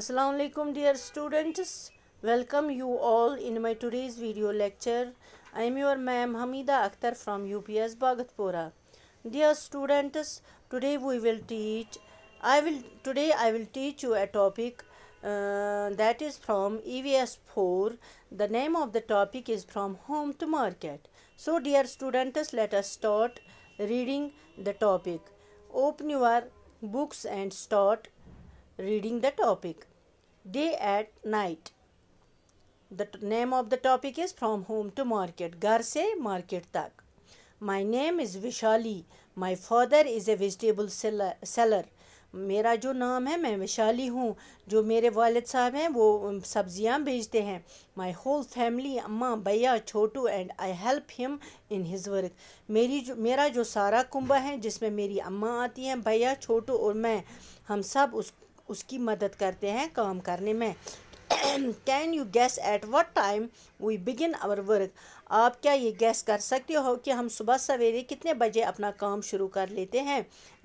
Assalamualaikum dear students welcome you all in my today's video lecture I am your ma'am Hamida Akhtar from UPS Bhagatpura dear students today we will teach I will today I will teach you a topic uh, that is from EVS 4 the name of the topic is from home to market so dear students let us start reading the topic open your books and start reading the topic day at night the name of the topic is from home to market घर से market तक my name is विशाली my father is a vegetable seller मेरा जो नाम है मैं विशाली हूँ जो मेरे वालिद साहब हैं वो सब्जियाँ बेचते हैं my whole family Amma Bhaiya Chhotu and I help him in his work मेरी जो मेरा जो सारा कुंबा है जिसमें मेरी अम्मा आती हैं भैया छोटू और मैं हम सब उस उसकी मदद करते हैं काम करने में can you guess at what time we begin our work आप क्या ये गैस कर सकते हो कि हम सुबह सवेरे कितने बजे अपना काम शुरू कर लेते हैं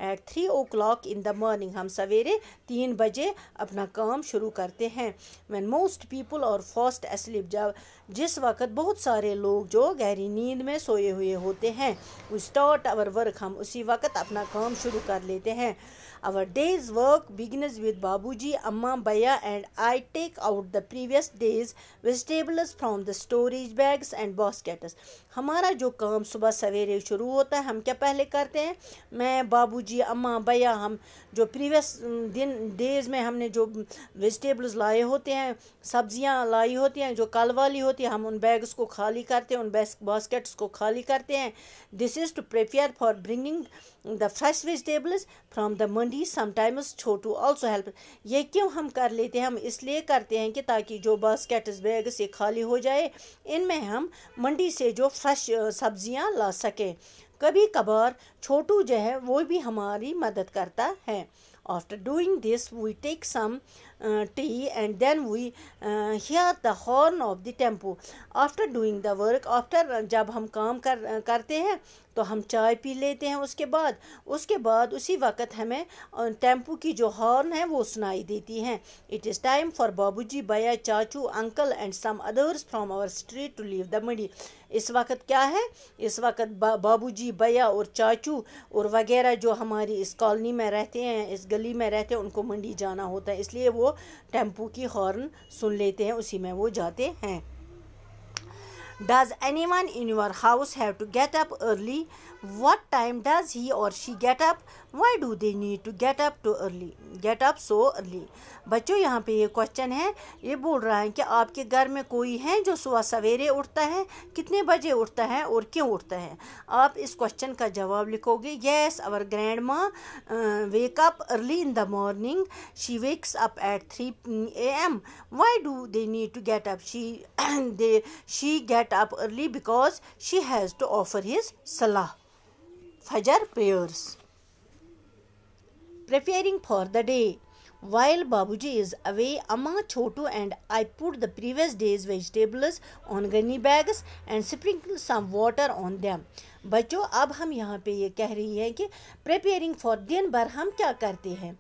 at three o'clock in the morning हम सवेरे तीन बजे अपना काम शुरू करते हैं when most people are fast asleep जब जिस वक्त बहुत सारे लोग जो गहरी नींद में सोए हुए होते हैं वी स्टार्ट आवर वर्क हम उसी वक्त अपना काम शुरू कर लेते हैं our day's work begins with Babu ji Amma Bhaiya and I take out the the previous day's vegetables from the storage bags and baskets हमारा जो काम सुबह सवेरे शुरू होता है हम क्या पहले करते हैं मैं बाबूजी अम्मा भैया हम जो प्रीवियस दिन डेज़ में हमने जो वेजिटेबल्स लाए होते हैं सब्जियां लाई होती हैं जो कल वाली होती है हम उन बैग्स को खाली करते हैं उन बास्केट्स को खाली करते हैं this is to prepare for bringing the fresh vegetables from the mandi sometimes Chhotu also help ये क्यों हम कर लेते हैं हम इसलिए करते हैं कि ताकि जो बास्केट्स बैग से खाली हो जाए इनमें हम मंडी से जो फ्रेश सब्जियां ला सकें कभी कभार छोटू जो है वो भी हमारी मदद करता है after doing this we take some tea and then we we the horn of the tempo after doing the work after जब हम काम कर करते हैं तो हम चाय पी लेते हैं उसके बाद उसके बाद उसी वक्त हमें टेम्पू की जो हॉर्न है वो सुनाई देती हैं it is time for Babu ji Bhaiya Chachu uncle and some others from our street to leave the mandi इस वक्त क्या है इस वक्त बा, जी भया और चाचू और वगैरह जो हमारी इस कॉलोनी में रहते हैं इस गली में रहते हैं उनको मंडी जाना होता है इसलिए वो टेम्पू की हॉर्न सुन लेते हैं उसी में वो जाते हैं Does anyone in your house have to get up early what time does he or she get up why do they need to get up to early get up so early बच्चों यहाँ पे ये question है ये बोल रहा है कि आपके घर में कोई है जो सुबह सवेरे उठता है कितने बजे उठता है और क्यों उठता है आप इस क्वेश्चन का जवाब लिखोगे yes our grandma wake up early in the morning she wakes up at three a m why do they need to get up she they she get up early because she has to offer his सलाह Fajr prayers. Preparing for the day. While Babuji is away, Amma, Chotu and I put the previous day's vegetables on gunny bags and sprinkle some water on them. बच्चों अब हम यहाँ पे ये कह रही है कि प्रिपेयरिंग फॉर दिन भर हम क्या करते हैं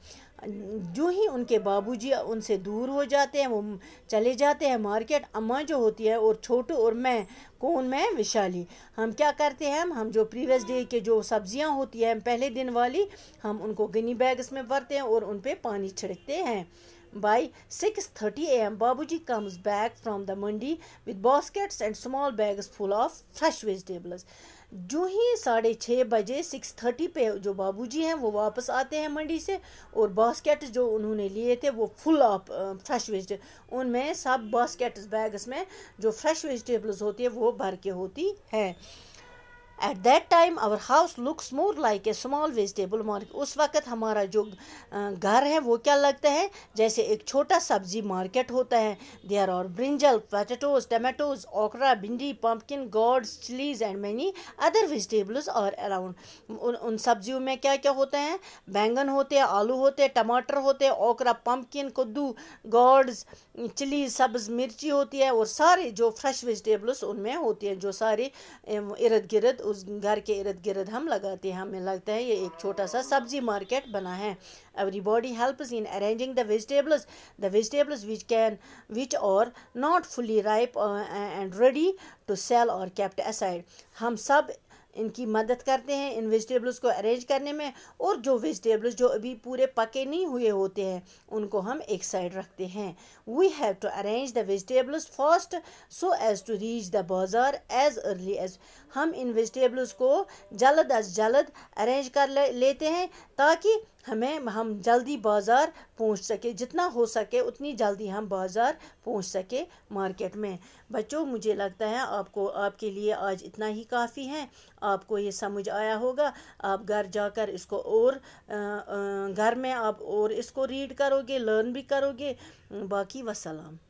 जो ही उनके बाबूजी उनसे दूर हो जाते हैं वो चले जाते हैं मार्केट अम्मा जो होती है और छोटू और मैं कौन मैं विशाली हम क्या करते हैं हम हम जो प्रीवियस डे के जो सब्जियां होती हैं पहले दिन वाली हम उनको गनी बैग्स में भरते हैं और उन पर पानी छिड़कते हैं by six thirty am Babu ji comes back from the mandi with baskets and small bags full of fresh vegetables जो ही साढ़े छः बजे सिक्स थर्टी पे जो बाबूजी हैं वो वापस आते हैं मंडी से और बास्केट जो उन्होंने लिए थे वो फुल आप फ्रेश वेजिटेबल उनमें सब बास्केट्स बैग्स में जो फ्रेश वेजिटेबल्स होती है वो भर के होती है at that time our house looks more like a small vegetable market उस वक़्त हमारा जो घर है वो क्या लगता है जैसे एक छोटा सब्जी मार्केट होता है there are brinjal potatoes tomatoes okra bhindi pumpkin gourds chillies and many other vegetables are around उन, उन सब्जियों में क्या क्या होते हैं बैंगन होते हैं आलू होते हैं टमाटर होते हैं ओकरा पम्पकिन कद्दू गॉड्स चिली सब्ज मिर्ची होती है और सारे जो फ्रेश वेजिटेबल्स उनमें होती हैं जो सारे इर्द गिर्द उस घर के इर्द गिर्द हम लगाते हैं हमें लगता है ये एक छोटा सा सब्जी मार्केट बना है everybody help in arranging the vegetables the vegetables which can which are not fully ripe and ready to sell are kept aside हम सब इनकी मदद करते हैं इन वेजिटेबल्स को अरेंज करने में और जो वेजिटेबल्स जो अभी पूरे पके नहीं हुए होते हैं उनको हम एक साइड रखते हैं we have to arrange the vegetables first so as to reach the bazaar as early as हम इन वेजिटेबल्स को जल्द अज जल्द अरेंज कर ले, लेते हैं ताकि हमें हम जल्दी बाज़ार पहुंच सके जितना हो सके उतनी जल्दी हम बाज़ार पहुंच सके मार्केट में बच्चों मुझे लगता है आपको आपके लिए आज इतना ही काफ़ी है आपको ये समझ आया होगा आप घर जाकर इसको और घर में आप और इसको रीड करोगे लर्न भी करोगे बाकी वसलाम